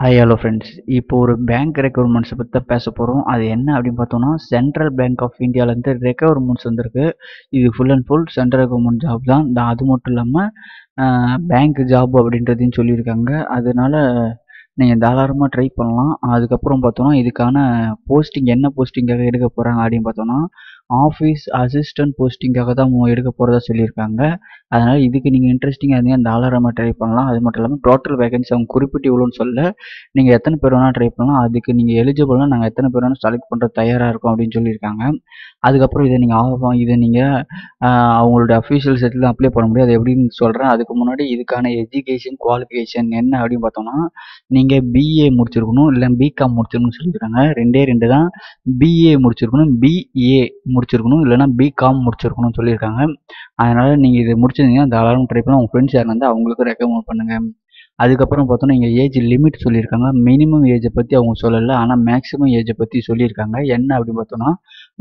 hi hello friends இப்போ ஒரு bank ரெக்கவர்மெண்ட்ஸை பற்றி தான் பேச போகிறோம் அது என்ன அப்படின்னு பார்த்தோம்னா சென்ட்ரல் பேங்க் ஆஃப் இந்தியாவிலேருந்து ரெக்கவர்மெண்ட்ஸ் வந்திருக்கு இது full and full central government job தான் அது மட்டும் இல்லாமல் பேங்க் ஜாப் அப்படின்றதையும் சொல்லியிருக்காங்க அதனால நீங்கள் தாராளமாக ட்ரை பண்ணலாம் அதுக்கப்புறம் பார்த்தோன்னா இதுக்கான போஸ்டிங் என்ன போஸ்டிங்காக எடுக்க போகிறாங்க அப்படின்னு பார்த்தோன்னா ஆஃபீஸ் அசிஸ்டன்ட் போஸ்டிங்காக தான் எடுக்க போகிறதா சொல்லியிருக்காங்க அதனால் இதுக்கு நீங்கள் இன்ட்ரெஸ்டிங்காக இருந்தீங்க அந்த நம்ம ட்ரை பண்ணலாம் அது மட்டும் இல்லாமல் டோட்டல் வேகன்சி அவங்க குறிப்பிட்டு இவ்வளோன்னு சொல்ல நீங்கள் எத்தனை பேர் வேணால் ட்ரை பண்ணலாம் அதுக்கு நீங்கள் எலிஜிபிள்னா நாங்கள் எத்தனை பேர் வேணால் செலக்ட் பண்ணுற தயாராக இருக்கும் அப்படின்னு சொல்லியிருக்காங்க அதுக்கப்புறம் இதை நீங்கள் ஆகும் இதை நீங்கள் அவங்களோட அஃபீஷியல் செட்டில் அப்ளை பண்ண முடியாது அது எப்படின்னு சொல்கிறேன் அதுக்கு முன்னாடி இதுக்கான எஜுகேஷன் குவாலிஃபிகேஷன் என்ன அப்படின்னு பார்த்தோம்னா நீங்கள் பிஏ முடிச்சிருக்கணும் இல்லை பிகாம் முடிச்சிருக்கணும்னு சொல்லியிருக்காங்க ரெண்டே ரெண்டு தான் பிஏ முடிச்சிருக்கணும் பிஏ முடி முடிச்சிருக்கணும் இல்லைனா பிகாம் முடிச்சிருக்கணும்னு சொல்லியிருக்காங்க அதனால் நீங்கள் இது முடிச்சிருந்தீங்கன்னா தாராளம் ட்ரை பண்ணி உங்கள் ஃப்ரெண்ட்ஸ் வந்து அவங்களுக்கு ரெக்கமெண்ட் பண்ணுங்கள் அதுக்கப்புறம் பார்த்தோன்னா இங்கே ஏஜ் லிமிட் சொல்லியிருக்காங்க மினிமம் ஏஜை பற்றி அவங்க சொல்லலை ஆனால் மேக்ஸிமம் ஏஜை பற்றி சொல்லியிருக்காங்க என்ன அப்படின்னு பார்த்தோன்னா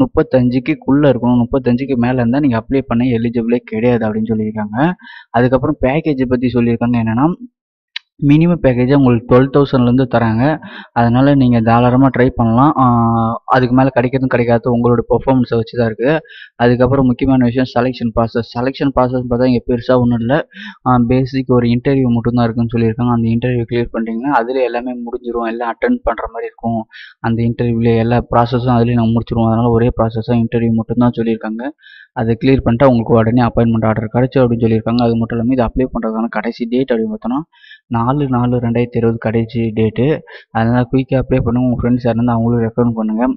முப்பத்தஞ்சுக்குள்ளே இருக்கணும் முப்பத்தஞ்சுக்கு மேலே இருந்தால் நீங்கள் அப்ளை பண்ண எலிஜிபிளே கிடையாது அப்படின்னு சொல்லியிருக்காங்க அதுக்கப்புறம் பேக்கேஜை பற்றி சொல்லியிருக்காங்க என்னென்னா மினிமம் பேக்கேஜாக உங்களுக்கு டுவெல் தௌசண்ட்லேருந்து தராங்க அதனால் நீங்கள் தாராளமாக ட்ரை பண்ணலாம் அதுக்கு மேலே கிடைக்கிறதும் கிடைக்காது உங்களோட பெர்ஃபார்மன்ஸை வச்சு தான் இருக்குது அதுக்கப்புறம் முக்கியமான விஷயம் செலெக்ஷன் ப்ராசஸ் செலெக்ஷன் ப்ராசஸ் பார்த்தா இங்கே பெருசாக ஒன்றும் இல்லை பேசிக் ஒரு இன்டர்வியூ மட்டும்தான் இருக்குன்னு சொல்லியிருக்காங்க அந்த இன்டர்வியூ கிளியர் பண்ணிட்டீங்கன்னா அதில் எல்லாமே முடிஞ்சிடும் எல்லாம் அட்டன் பண்ணுற மாதிரி இருக்கும் அந்த இன்டர்வியூவில் எல்லா ப்ராசஸும் அதுலேயும் நாங்கள் முடிச்சிடுவோம் அதனால் ஒரே ப்ராசஸாக இன்டர்வியூ மட்டும்தான் சொல்லியிருக்காங்க அதை கிளியர் பண்ணிட்டு உங்களுக்கு உடனே அப்பாயின்மெண்ட் ஆர்டர் கிடச்சி அப்படின்னு சொல்லியிருக்காங்க அது மட்டும் இல்லாமல் இது அப்ளை பண்ணுறதுக்கான கடைசி டேட் அப்படின்னு பார்த்தோன்னா நாலு நாலு ரெண்டாயிரத்தி இருபது கடைசி டேட்டு அதனால் குயிக்காக அப்ளை பண்ணுங்கள் உங்கள் ஃப்ரெண்ட்ஸ் இருந்தால் அவங்களும் ரெஃபர் பண்ணுங்கள்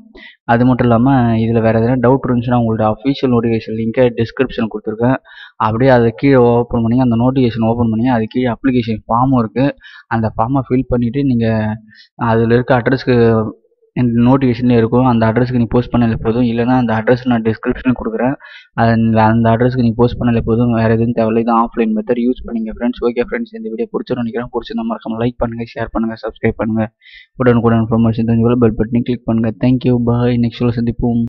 அது மட்டும் இல்லாமல் இதில் வேறு எதனா டவுட் இருந்துச்சுன்னா உங்களோட அஃபீஷியல் நோட்டிஃபிகேஷன் லிங்கை டிஸ்கிரிப்ஷன் கொடுத்துருக்கேன் அப்படியே அதை கீழே ஓப்பன் பண்ணி அந்த நோட்டிஃபிகேஷன் ஓப்பன் பண்ணி அது கீழே அப்ளிகேஷன் ஃபார்மும் இருக்குது அந்த ஃபார்மை ஃபில் பண்ணிவிட்டு நீங்கள் அதில் இருக்க அட்ரஸ்க்கு நோட்டிஃபிகேஷன்லேயே இருக்கும் அந்த அட்ரஸுக்கு நீ போஸ்ட் பண்ணாலே போதும் இல்லைனா அந்த அட்ரஸ் நான் டிஸ்கிரிப்ஷனில் கொடுக்குறேன் அந்த அட்ரஸுக்கு நீ போஸ்ட் பண்ணாலே போதும் வேறு எதுவும் தேவையில்ல இது ஆஃப்லைன் மெத்தட் யூஸ் பண்ணுங்கள் ஃப்ரெண்ட்ஸ் ஓகே ஃப்ரெண்ட்ஸ் இந்த வீடியோ பிடிச்சிரும் நினைக்கிறேன் பிடிச்சிருந்தா மறக்காம லைக் பண்ணுங்கள் ஷேர் பண்ணுங்கள் சப்ஸ்கிரைப் பண்ணுங்கள் உடனுக்குடன் இன்ஃபர்மேஷன் தெரிஞ்சுக்கொள்ள பெல் பட்டனை கிளிக் பண்ணுங்கள் தேங்க்யூ பாய் நெக்ஸ்ட் சந்திப்போம்